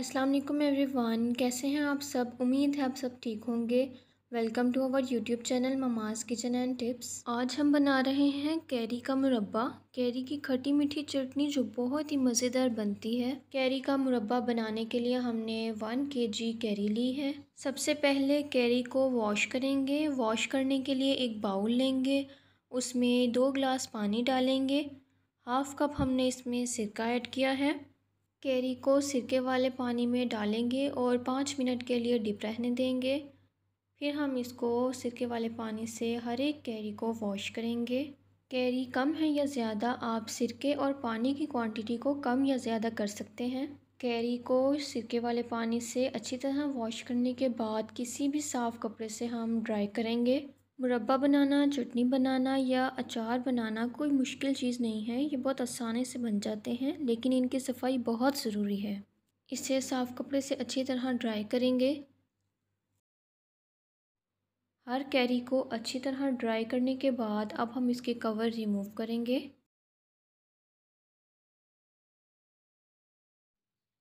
अस्सलाम वालेकुम एवरीवन कैसे हैं आप सब उम्मीद है आप सब ठीक होंगे welcome to our YouTube channel mama's kitchen and tips आज हम बना रहे हैं कैरी का मुरब्बा कैरी की खट्टी मीठी चटनी जो बहुत ही मज़ेदार बनती है कैरी का मुरब्बा बनाने के लिए हमने वन के जी कैरी ली है सबसे पहले कैरी को वॉश करेंगे वॉश करने के लिए एक बाउल लेंगे उसमें दो ग्लास पानी डालेंगे हाफ़ कप हमने इसमें सिरका ऐड किया है कैरी को सिरके वाले पानी में डालेंगे और पाँच मिनट के लिए डिप रहने देंगे फिर हम इसको सिरके वाले पानी से हर एक कैरी को वॉश करेंगे कैरी कम है या ज़्यादा आप सिरके और पानी की क्वांटिटी को कम या ज़्यादा कर सकते हैं कैरी को सिरके वाले पानी से अच्छी तरह वॉश करने के बाद किसी भी साफ़ कपड़े से हम ड्राई करेंगे मुरब्बा बनाना चटनी बनाना या अचार बनाना कोई मुश्किल चीज़ नहीं है ये बहुत आसानी से बन जाते हैं लेकिन इनकी सफाई बहुत ज़रूरी है इसे साफ़ कपड़े से अच्छी तरह ड्राई करेंगे हर कैरी को अच्छी तरह ड्राई करने के बाद अब हम इसके कवर रिमूव करेंगे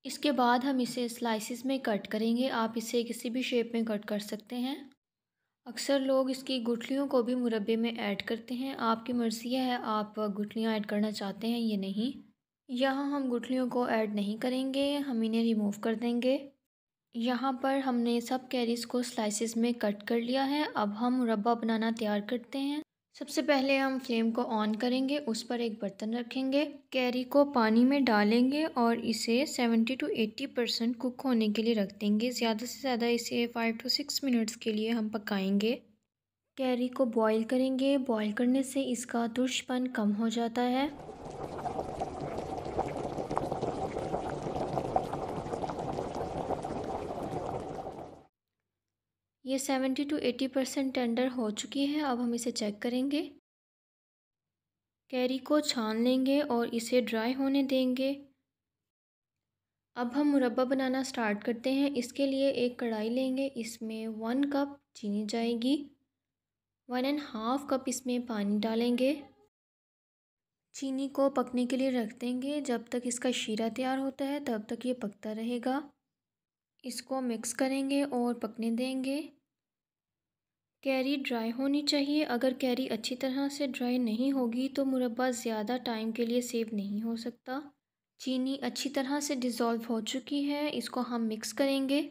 इसके बाद हम इसे स्लाइसिस में कट करेंगे आप इसे किसी भी शेप में कट कर सकते हैं अक्सर लोग इसकी गुठलियों को भी मुरबे में ऐड करते हैं आपकी मर्ज़ी है आप गुठलियाँ ऐड करना चाहते हैं या नहीं यहाँ हम गुठलियों को ऐड नहीं करेंगे हम इन्हें रिमूव कर देंगे यहाँ पर हमने सब कैरीज़ को स्लाइसिस में कट कर लिया है अब हम मुरबा बनाना तैयार करते हैं सबसे पहले हम फ्लेम को ऑन करेंगे उस पर एक बर्तन रखेंगे कैरी को पानी में डालेंगे और इसे seventy to eighty percent cook होने के लिए रख देंगे ज़्यादा से ज़्यादा इसे फ़ाइव टू सिक्स मिनट्स के लिए हम पकाएंगे कैरी को बॉईल करेंगे बॉईल करने से इसका तुर्शपन कम हो जाता है ये seventy to eighty percent tender हो चुकी है अब हम इसे चेक करेंगे कैरी को छान लेंगे और इसे ड्राई होने देंगे अब हम मुरब्बा बनाना स्टार्ट करते हैं इसके लिए एक कढ़ाई लेंगे इसमें वन कप चीनी जाएगी वन एंड हाफ कप इसमें पानी डालेंगे चीनी को पकने के लिए रख देंगे जब तक इसका शीरा तैयार होता है तब तक ये पकता रहेगा इसको मिक्स करेंगे और पकने देंगे कैरी ड्राई होनी चाहिए अगर कैरी अच्छी तरह से ड्राई नहीं होगी तो मुरब्बा ज़्यादा टाइम के लिए सेव नहीं हो सकता चीनी अच्छी तरह से डिज़ोल्व हो चुकी है इसको हम मिक्स करेंगे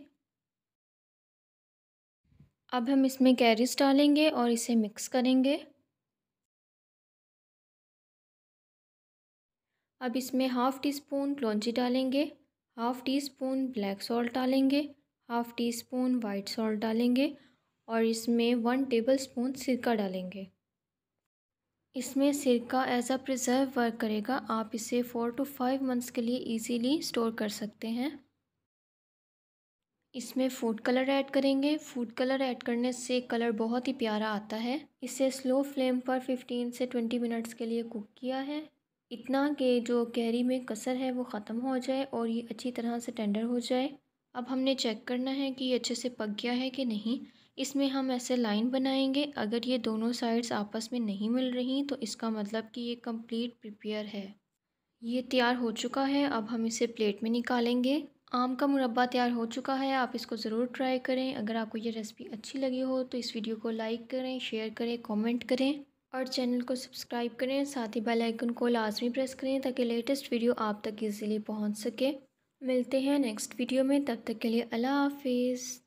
अब हम इसमें कैरीज डालेंगे और इसे मिक्स करेंगे अब इसमें हाफ़ टी स्पून लौंजी डालेंगे half teaspoon black salt डालेंगे half teaspoon white salt डालेंगे और इसमें वन टेबल स्पून सिरका डालेंगे इसमें सिरका एज आ प्रिजर्व वर्क करेगा आप इसे फ़ोर टू फाइव मंथ्स के लिए इजीली स्टोर कर सकते हैं इसमें फूड कलर ऐड करेंगे फूड कलर ऐड करने से कलर बहुत ही प्यारा आता है इसे स्लो फ्लेम पर फिफ्टीन से ट्वेंटी मिनट्स के लिए कुक किया है इतना कि जो कैरी में कसर है वो ख़त्म हो जाए और ये अच्छी तरह से टेंडर हो जाए अब हमने चेक करना है कि ये अच्छे से पक गया है कि नहीं इसमें हम ऐसे लाइन बनाएंगे अगर ये दोनों साइड्स आपस में नहीं मिल रही तो इसका मतलब कि ये कंप्लीट प्रिपेयर है ये तैयार हो चुका है अब हम इसे प्लेट में निकालेंगे आम का मुरब्बा तैयार हो चुका है आप इसको ज़रूर ट्राई करें अगर आपको ये रेसिपी अच्छी लगी हो तो इस वीडियो को लाइक करें शेयर करें कॉमेंट करें और चैनल को सब्सक्राइब करें साथ ही बेलाइकन को लाजमी प्रेस करें ताकि लेटेस्ट वीडियो आप तक ईज़िली पहुँच सके मिलते हैं नेक्स्ट वीडियो में तब तक के लिए अल्लाह हाफिज़